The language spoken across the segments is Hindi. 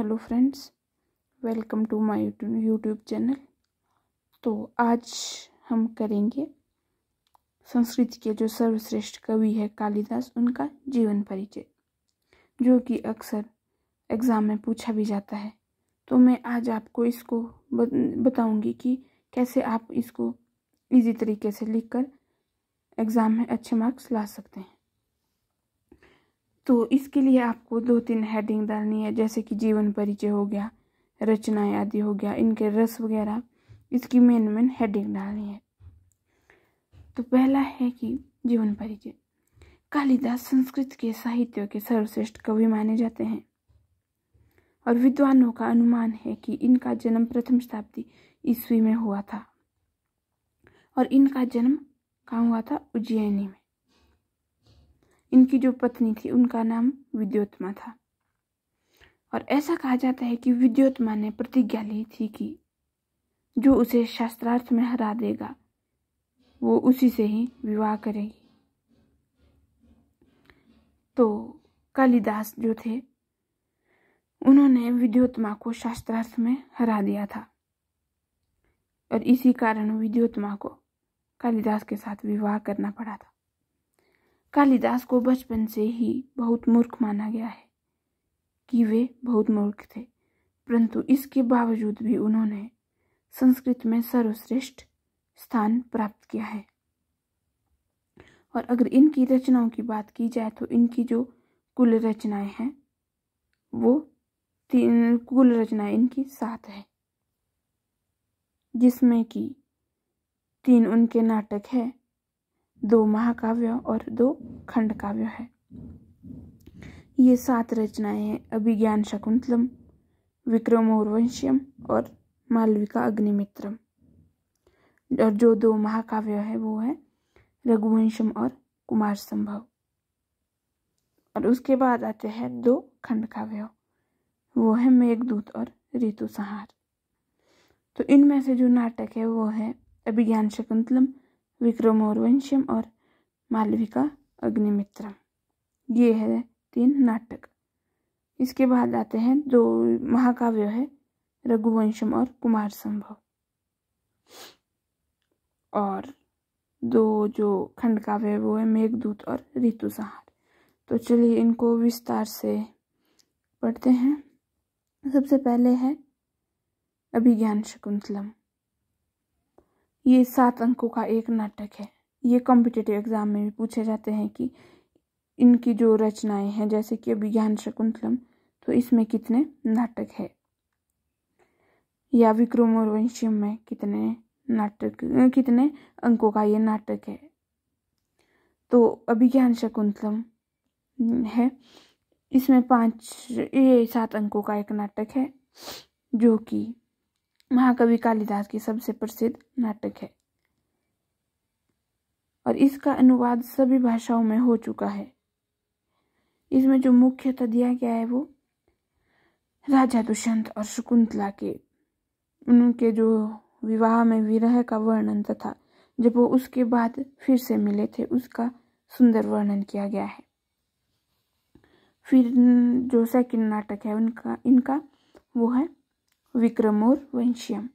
hello friends welcome to my YouTube channel तो आज हम करेंगे संस्कृत के जो सर्वश्रेष्ठ कवि है कालिदास उनका जीवन परिचय जो कि अक्सर एग्ज़ाम में पूछा भी जाता है तो मैं आज आपको इसको बताऊंगी कि कैसे आप इसको इजी तरीके से लिखकर एग्ज़ाम में अच्छे मार्क्स ला सकते हैं तो इसके लिए आपको दो तीन हेडिंग डालनी है जैसे कि जीवन परिचय हो गया रचनाएं आदि हो गया इनके रस वगैरह इसकी मेन मेन हेडिंग डालनी है तो पहला है कि जीवन परिचय कालिदास संस्कृत के साहित्य के सर्वश्रेष्ठ कवि माने जाते हैं और विद्वानों का अनुमान है कि इनका जन्म प्रथम शताब्दी ईस्वी में हुआ था और इनका जन्म कहाँ हुआ था उज्जैनी में इनकी जो पत्नी थी उनका नाम विद्योत्मा था और ऐसा कहा जाता है कि विद्योत्मा ने प्रतिज्ञा ली थी कि जो उसे शास्त्रार्थ में हरा देगा वो उसी से ही विवाह करेगी तो कालिदास जो थे उन्होंने विद्योत्मा को शास्त्रार्थ में हरा दिया था और इसी कारण विद्योत्मा को कालिदास के साथ विवाह करना पड़ा था कालिदास को बचपन से ही बहुत मूर्ख माना गया है कि वे बहुत मूर्ख थे परंतु इसके बावजूद भी उन्होंने संस्कृत में सर्वश्रेष्ठ स्थान प्राप्त किया है और अगर इनकी रचनाओं की बात की जाए तो इनकी जो कुल रचनाएं हैं वो तीन कुल रचनाएं इनकी सात है जिसमें कि तीन उनके नाटक है दो महाकाव्य और दो खंड काव्य है ये सात रचनाएं हैं अभिज्ञान शकुंतलम उर्वंशियम और मालविका अग्निमित्रम और जो दो महाकाव्य है वो है रघुवंशम और कुमार संभव और उसके बाद आते हैं दो खंड काव्य वो है मेघदूत और ऋतु संहार तो इनमें से जो नाटक है वो है अभिज्ञान शकुंतलम विक्रम और वंशम और मालविका अग्निमित्रम ये है तीन नाटक इसके बाद आते हैं दो महाकाव्य है रघुवंशम और कुमार संभव और दो जो खंड काव्य है वो है मेघदूत और ऋतु संहार तो चलिए इनको विस्तार से पढ़ते हैं सबसे पहले है अभिज्ञान शकुंतलम ये सात अंकों का एक नाटक है ये कॉम्पिटेटिव एग्ज़ाम में भी पूछे जाते हैं कि इनकी जो रचनाएं हैं जैसे कि अभिज्ञान शकुंतलम तो इसमें कितने नाटक है या विक्रम और वंशियम में कितने नाटक कितने अंकों का ये नाटक है तो अभिज्ञान शकुंतलम है इसमें पांच ये सात अंकों का एक नाटक है जो कि महाकवि कालिदास की सबसे प्रसिद्ध नाटक है और इसका अनुवाद सभी भाषाओं में हो चुका है इसमें जो मुख्यतः दिया गया है वो राजा दुष्यंत और शकुंतला के उनके जो विवाह में विरह का वर्णन तथा जब वो उसके बाद फिर से मिले थे उसका सुंदर वर्णन किया गया है फिर जो सेकंड नाटक है उनका इनका वो है विक्रमोर वंशियम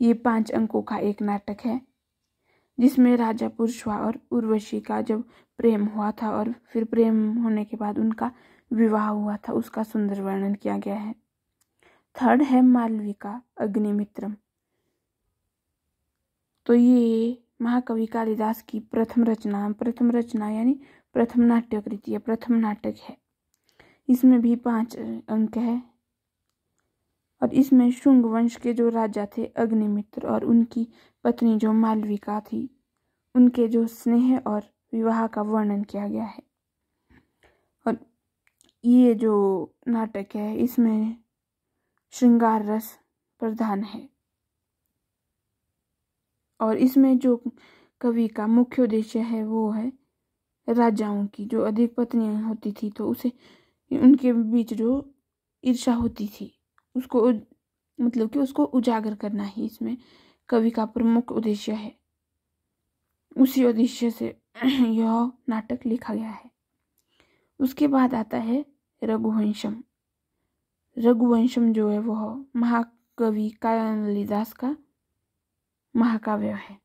ये पांच अंकों का एक नाटक है जिसमें राजा पुरुषवा और उर्वशी का जब प्रेम हुआ था और फिर प्रेम होने के बाद उनका विवाह हुआ था उसका सुंदर वर्णन किया गया है थर्ड है मालविका अग्निमित्रम तो ये महाकवि कालिदास की प्रथम रचना प्रथम रचना यानी प्रथम नाट्य कृति है प्रथम नाटक है इसमें भी पांच अंक है और इसमें शुंग वंश के जो राजा थे अग्निमित्र और उनकी पत्नी जो मालविका थी उनके जो स्नेह और विवाह का वर्णन किया गया है और ये जो नाटक है इसमें श्रृंगार रस प्रधान है और इसमें जो कवि का मुख्य उद्देश्य है वो है राजाओं की जो अधिक पत्नियां होती थी तो उसे उनके बीच जो ईर्षा होती थी उसको मतलब कि उसको उजागर करना ही इसमें कवि का प्रमुख उद्देश्य है उसी उद्देश्य से यह नाटक लिखा गया है उसके बाद आता है रघुवंशम रघुवंशम जो है वह महाकवि कालिदास का महाकाव्य है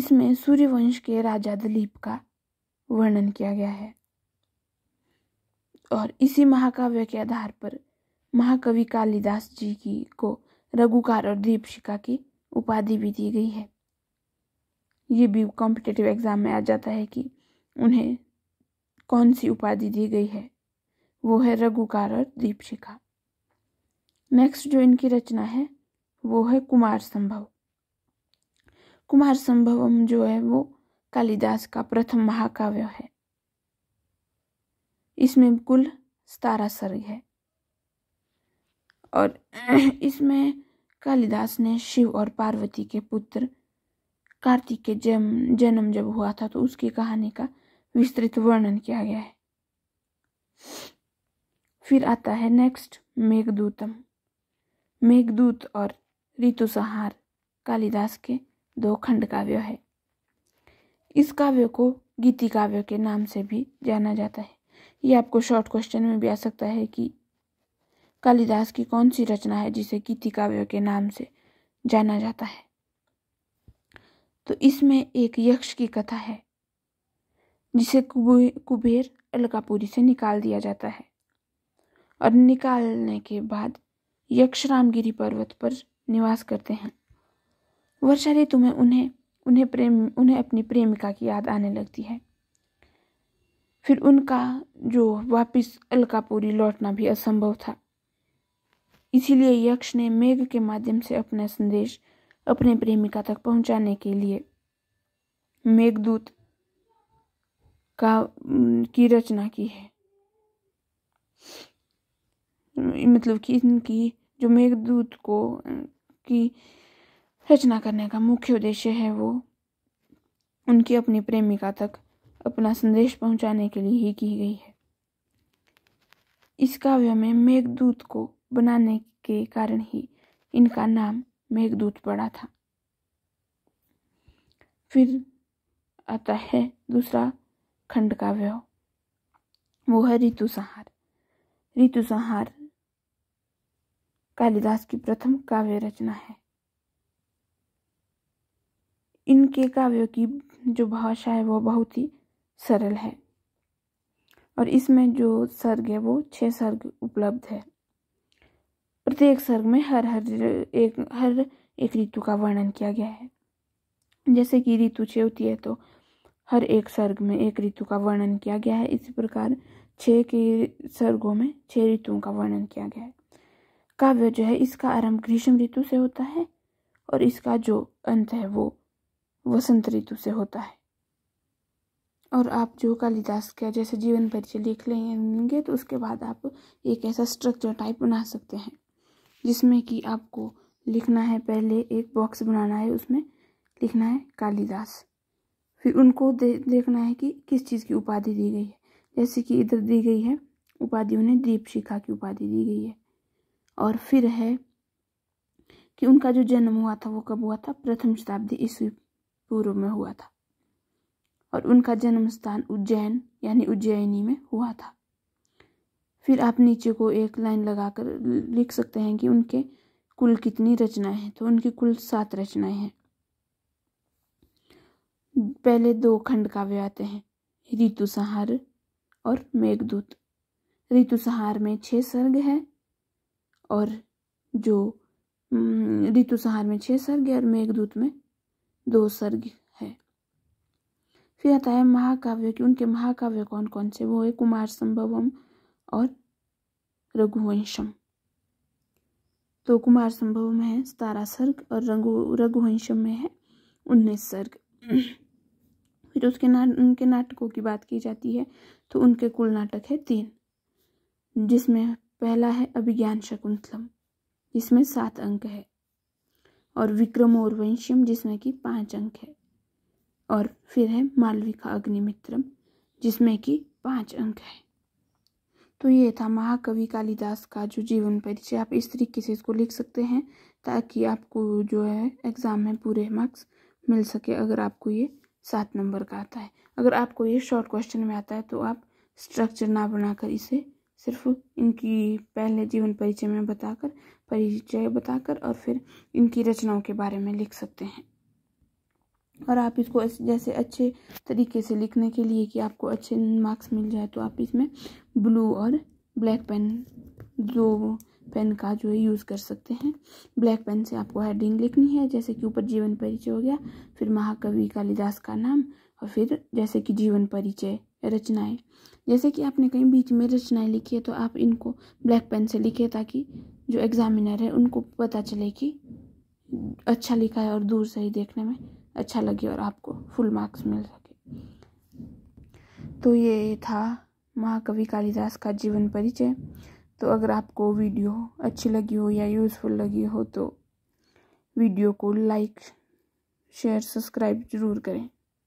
इसमें सूर्यवंश के राजा दिलीप का वर्णन किया गया है और इसी महाकाव्य के आधार पर महाकवि कालिदास जी की को रघुकार और दीपशिका की उपाधि भी दी गई है ये भी कॉम्पिटेटिव एग्ज़ाम में आ जाता है कि उन्हें कौन सी उपाधि दी गई है वो है रघुकार और दीपशिका नेक्स्ट जो इनकी रचना है वो है कुमार संभव कुमार संभवम जो है वो कालिदास का प्रथम महाकाव्य है इसमें कुल सतारह सर्ग है और इसमें कालिदास ने शिव और पार्वती के पुत्र कार्तिक के जन्म जन्म जब हुआ था तो उसकी कहानी का विस्तृत वर्णन किया गया है फिर आता है नेक्स्ट मेघदूतम मेघदूत और ऋतुसंहार कालिदास के दो खंड काव्य है इस काव्य को गीति काव्य के नाम से भी जाना जाता है ये आपको शॉर्ट क्वेश्चन में भी आ सकता है कि कालिदास की कौन सी रचना है जिसे गीति काव्य के नाम से जाना जाता है तो इसमें एक यक्ष की कथा है जिसे कुबेर अलकापुरी से निकाल दिया जाता है और निकालने के बाद यक्ष रामगिरी पर्वत पर निवास करते हैं वर्षा ऋतु में उन्हें उन्हें प्रेम उन्हें अपनी प्रेमिका की याद आने लगती है फिर उनका जो वापस अलकापुरी लौटना भी असंभव था इसीलिए यक्ष ने मेघ के माध्यम से अपना संदेश अपने प्रेमिका तक पहुंचाने के लिए मेघदूत का की रचना की है मतलब कि इनकी जो मेघदूत को की रचना करने का मुख्य उद्देश्य है वो उनकी अपनी प्रेमिका तक अपना संदेश पहुंचाने के लिए ही की गई है इस काव्य में मेघदूत को बनाने के कारण ही इनका नाम मेघदूत पड़ा था फिर आता है दूसरा खंड का व्यव वो है ऋतु संहार ऋतु संहार कालिदास की प्रथम काव्य रचना है इनके काव्यों की जो भाषा है वो बहुत ही सरल है और इसमें जो सर्ग है वो छह सर्ग उपलब्ध है प्रत्येक सर्ग में हर हर एक हर एक ऋतु का वर्णन किया गया है जैसे कि ऋतु छः होती है तो हर एक सर्ग में एक ऋतु का वर्णन किया गया है इसी प्रकार छः के सर्गों में छः ऋतुओं का वर्णन किया गया है काव्य जो है इसका आरंभ ग्रीष्म ऋतु से होता है और इसका जो अंत है वो वसंत ऋतु से होता है और आप जो कालिदास का जैसे जीवन परिचय लिख लेंगे तो उसके बाद आप एक ऐसा स्ट्रक्चर टाइप बना सकते हैं जिसमें कि आपको लिखना है पहले एक बॉक्स बनाना है उसमें लिखना है कालिदास फिर उनको दे, देखना है कि किस चीज़ की उपाधि दी गई है जैसे कि इधर दी गई है उपाधि उन्हें दीप शिखा की उपाधि दी गई है और फिर है कि उनका जो जन्म हुआ था वो कब हुआ था प्रथम शताब्दी ईस्वी पूर्व में हुआ था और उनका जन्म स्थान उज्जैन यानी उज्जैनी में हुआ था फिर आप नीचे को एक लाइन लगाकर लिख सकते हैं कि उनके कुल कितनी रचनाएं हैं तो उनकी कुल सात रचनाएं हैं पहले दो खंड काव्य आते हैं ऋतुसंहार और मेघदूत ऋतुसंहार में छह सर्ग है और जो हम्म, ऋतुसहार में छह सर्ग और मेघदूत में दो सर्ग है फिर आता है महाकाव्य की उनके महाकाव्य कौन कौन से वो है कुमार संभवम और रघुवंशम तो कुमार संभव में है सतारा सर्ग और रघु रघुवंशम में है उन्नीस सर्ग फिर उसके ना उनके नाटकों की बात की जाती है तो उनके कुल नाटक है तीन जिसमें पहला है अभिज्ञान शकुंतलम जिसमें सात अंक है और विक्रम और वंशम जिसमें कि पाँच अंक है और फिर है मालविका अग्निमित्रम जिसमें कि पाँच अंक है तो ये था महाकवि कालिदास का जो जीवन परिचय आप इस तरीके से इसको लिख सकते हैं ताकि आपको जो है एग्ज़ाम में पूरे मार्क्स मिल सके अगर आपको ये सात नंबर का आता है अगर आपको ये शॉर्ट क्वेश्चन में आता है तो आप स्ट्रक्चर ना बनाकर इसे सिर्फ इनकी पहले जीवन परिचय में बताकर परिचय बताकर और फिर इनकी रचनाओं के बारे में लिख सकते हैं और आप इसको जैसे अच्छे तरीके से लिखने के लिए कि आपको अच्छे मार्क्स मिल जाए तो आप इसमें ब्लू और ब्लैक पेन दो पेन का जो है यूज़ कर सकते हैं ब्लैक पेन से आपको हेडिंग लिखनी है जैसे कि ऊपर जीवन परिचय हो गया फिर महाकवि कालिदास का नाम और फिर जैसे कि जीवन परिचय रचनाएं जैसे कि आपने कहीं बीच में रचनाएं लिखी है तो आप इनको ब्लैक पेन से लिखें ताकि जो एग्ज़ामिनर है उनको पता चले कि अच्छा लिखा है और दूर से ही देखने में अच्छा लगे और आपको फुल मार्क्स मिल सके तो ये था महाकवि कालिदास का जीवन परिचय तो अगर आपको वीडियो अच्छी लगी हो या यूज़फुल लगी हो तो वीडियो को लाइक शेयर सब्सक्राइब ज़रूर करें